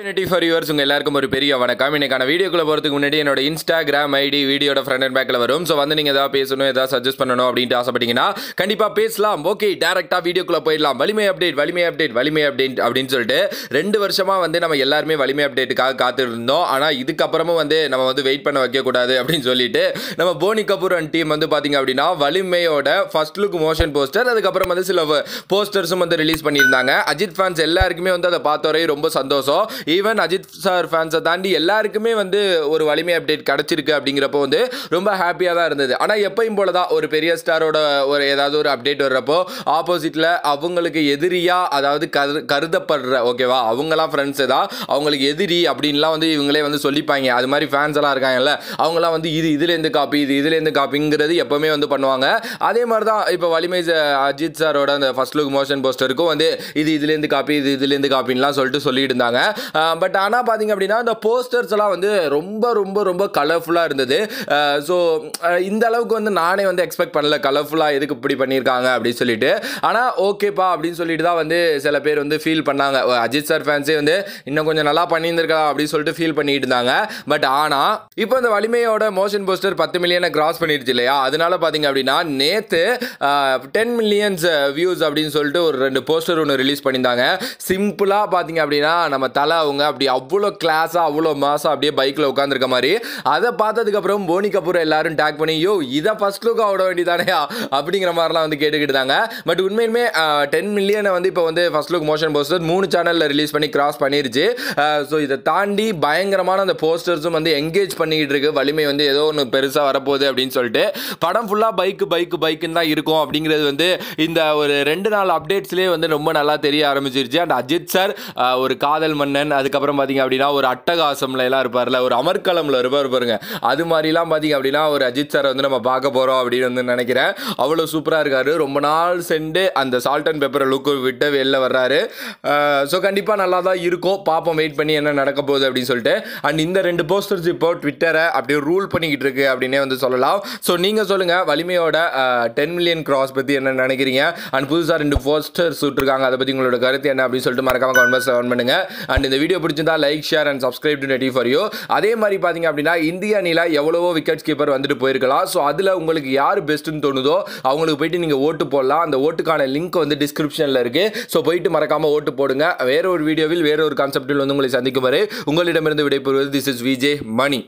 community for viewers உங்கள் எல்லாருக்கும் ஒரு பெரிய வணக்கம் இன்னைக்கான வீடியோக்குள்ள போகிறதுக்கு முன்னாடி என்னோட இன்ஸ்டாகிராம் ஐடி வீடியோட ஃப்ரண்ட் அண்ட் பேக்கில் வரும் ஸோ வந்து நீங்கள் எதாவது பேசணும் எதாவது சஜஸ்ட் பண்ணணும் அப்படின்ட்டு ஆசைப்பட்டீங்கன்னா கண்டிப்பாக பேசலாம் ஓகே டேரெக்டாக வீடியோக்குள்ளே போயிடலாம் வலிமை அப்டேட் வலிமை அப்டேட் வலிமை அப்டேட் அப்படின்னு சொல்லிட்டு ரெண்டு வருஷமாக வந்து நம்ம எல்லாருமே வலிமை அப்டேட்டுக்காக காத்திருந்தோம் ஆனால் இதுக்கப்புறமும் வந்து நம்ம வந்து வெயிட் பண்ண வைக்கக்கூடாது அப்படின்னு சொல்லிட்டு நம்ம போனி கபூர் அண்ட் டீம் வந்து பார்த்தீங்க அப்படின்னா வலிமையோட ஃபர்ஸ்ட் லுக் மோஷன் போஸ்டர் அதுக்கப்புறம் வந்து சில போஸ்டர்ஸும் வந்து ரிலீஸ் பண்ணியிருந்தாங்க அஜித் ஃபேன்ஸ் எல்லாருக்குமே வந்து அதை பார்த்தோரே ரொம்ப சந்தோஷம் ஈவன் அஜித் சார் ஃபேன்ஸை தாண்டி எல்லாருக்குமே வந்து ஒரு வலிமை அப்டேட் கிடச்சிருக்கு அப்படிங்கிறப்போ வந்து ரொம்ப ஹாப்பியாக தான் இருந்தது ஆனால் எப்பயும் போல தான் ஒரு பெரிய ஸ்டாரோட ஒரு ஏதாவது ஒரு அப்டேட் வர்றப்போ ஆப்போசிட்டில் அவங்களுக்கு எதிரியாக அதாவது கரு கருதப்படுற ஓகேவா அவங்களாம் ஃப்ரெண்ட்ஸு தான் அவங்களுக்கு எதிரி அப்படின்லாம் வந்து இவங்களே வந்து சொல்லிப்பாங்க அது மாதிரி ஃபேன்ஸ் எல்லாம் இருக்காங்கல்ல அவங்களாம் வந்து இது இதுலேருந்து காப்பி இது இதுலேருந்து காப்பிங்கிறது எப்போவுமே வந்து பண்ணுவாங்க அதே மாதிரி தான் இப்போ வலிமை அஜித் சாரோட அந்த ஃபஸ்ட் லுக் மோஷன் போஸ்டருக்கும் வந்து இது இதுலேருந்து காப்பி இது இதுலேருந்து காப்பின்லாம் சொல்லிட்டு சொல்லிட்டு இருந்தாங்க பட் ஆனால் பார்த்திங்க அப்படின்னா அந்த போஸ்டர்ஸ் எல்லாம் வந்து ரொம்ப ரொம்ப ரொம்ப கலர்ஃபுல்லாக இருந்தது ஸோ இந்த அளவுக்கு வந்து நானே வந்து எக்ஸ்பெக்ட் பண்ணல கலர்ஃபுல்லாக எதுக்கு இப்படி பண்ணியிருக்காங்க அப்படின்னு சொல்லிட்டு ஆனால் ஓகேப்பா அப்படின்னு சொல்லிட்டு தான் வந்து சில பேர் வந்து ஃபீல் பண்ணாங்க அஜித் சார் ஃபேன்ஸே வந்து இன்னும் கொஞ்சம் நல்லா பண்ணியிருந்திருக்கலாம் அப்படின்னு சொல்லிட்டு ஃபீல் பண்ணிட்டு இருந்தாங்க பட் ஆனால் இப்போ இந்த வலிமையோட மோஷன் போஸ்டர் பத்து மில்லியனை கிராஸ் பண்ணிடுச்சு இல்லையா அதனால பார்த்தீங்க அப்படின்னா நேற்று டென் மில்லியன்ஸ் வியூஸ் அப்படின்னு சொல்லிட்டு ஒரு ரெண்டு போஸ்டர் ஒன்று ரிலீஸ் பண்ணியிருந்தாங்க சிம்பிளாக பார்த்தீங்க அப்படின்னா நம்ம தலை அவங்க அப்படி அவ்வளோ கிளாஸாக அவ்வளோ மாசம் அப்படியே பைக்கில் உட்காந்துருக்க மாதிரி அதை பார்த்ததுக்கப்புறம் போனி கபூரை எல்லாரும் டேக் பண்ணி யோ இதை ஃபஸ்ட் லுக் ஆட வேண்டியதானே அப்படிங்கிற மாதிரிலாம் வந்து கேட்டுக்கிட்டாங்க பட் உண்மையுமே டென் மில்லியனை வந்து இப்போ வந்து ஃபஸ்ட் லுக் மோஷன் போஸ்டர் மூணு சேனலில் ரிலீஸ் பண்ணி கிராஸ் பண்ணிருச்சு ஸோ இதை தாண்டி பயங்கரமான அந்த போஸ்டர்ஸும் வந்து என்கேஜ் பண்ணிக்கிட்டு இருக்கு வலிமை வந்து ஏதோ ஒன்று பெருசாக வரப்போகுது அப்படின்னு சொல்லிட்டு படம் ஃபுல்லாக பைக்கு பைக்கு பைக்குன்னு தான் இருக்கும் அப்படிங்கிறது வந்து இந்த ஒரு ரெண்டு நாள் அப்டேட்ஸ்லேயே வந்து ரொம்ப நல்லா தெரிய ஆரம்பிச்சிருச்சு அண்ட் அஜித் சார் ஒரு காதல் மன்னன் அதுக்கப்புறம் பார்த்தீங்க அப்படின்னா ஒரு அட்டகாசம்ல எல்லாம் இருப்பார்ல ஒரு அமர்க்கலமில் இருப்பார் பாருங்க அது மாதிரிலாம் பார்த்தீங்க அப்படின்னா ஒரு அஜித் சாரை வந்து நம்ம பார்க்க போகிறோம் அப்படின்னு வந்து நினைக்கிறேன் அவ்வளோ சூப்பராக இருக்கார் ரொம்ப நாள் சென்று அந்த சால்ட் அண்ட் பெப்பரை லுக்கு விட்டு வெளில வர்றாரு ஸோ கண்டிப்பாக நல்லா தான் இருக்கும் பார்ப்போம் வெயிட் பண்ணி என்ன நடக்க போகுது அப்படின்னு சொல்லிட்டு அண்ட் இந்த ரெண்டு போஸ்டர்ஸ் இப்போ ட்விட்டரை அப்படியே ரூல் பண்ணிக்கிட்டு இருக்கு அப்படின்னே வந்து சொல்லலாம் ஸோ நீங்கள் சொல்லுங்கள் வலிமையோட டென் மில்லியன் கிராஸ் பற்றி என்ன நினைக்கிறீங்க அண்ட் புதுசாக ரெண்டு போஸ்டர்ஸ் விட்டுருக்காங்க அதை பற்றி உங்களோட கருத்து என்ன அப்படின்னு சொல்லிட்டு மறக்காமல் கவர்மெண்ட் பண்ணுங்க அண்ட் இந்த வீடியோ வீடியோ பிடிச்சிருந்தா like share and subscribe to நெட்டி ஃபார் யூ அதே மாதிரி பார்த்தீங்க அப்படின்னா இந்திய அணியில் எவ்வளவோ விக்கெட் கீப்பர் வந்துட்டு போயிருக்கலாம் ஸோ அதில் உங்களுக்கு யார் பெஸ்ட்டுன்னு தோணுதோ அவங்களுக்கு போயிட்டு நீங்கள் ஓட்டு போடலாம் அந்த ஓட்டுக்கான லிங்க் வந்து டிஸ்கிரிப்ஷனில் இருக்குது ஸோ போயிட்டு மறக்காமல் ஓட்டு போடுங்க வேற ஒரு வீடியோவில் வேற ஒரு கான்செப்டில் வந்து உங்களை சந்திக்கும் வரை உங்களிடமிருந்து விடைபெறுவது திஸ் இஸ் விஜே மணி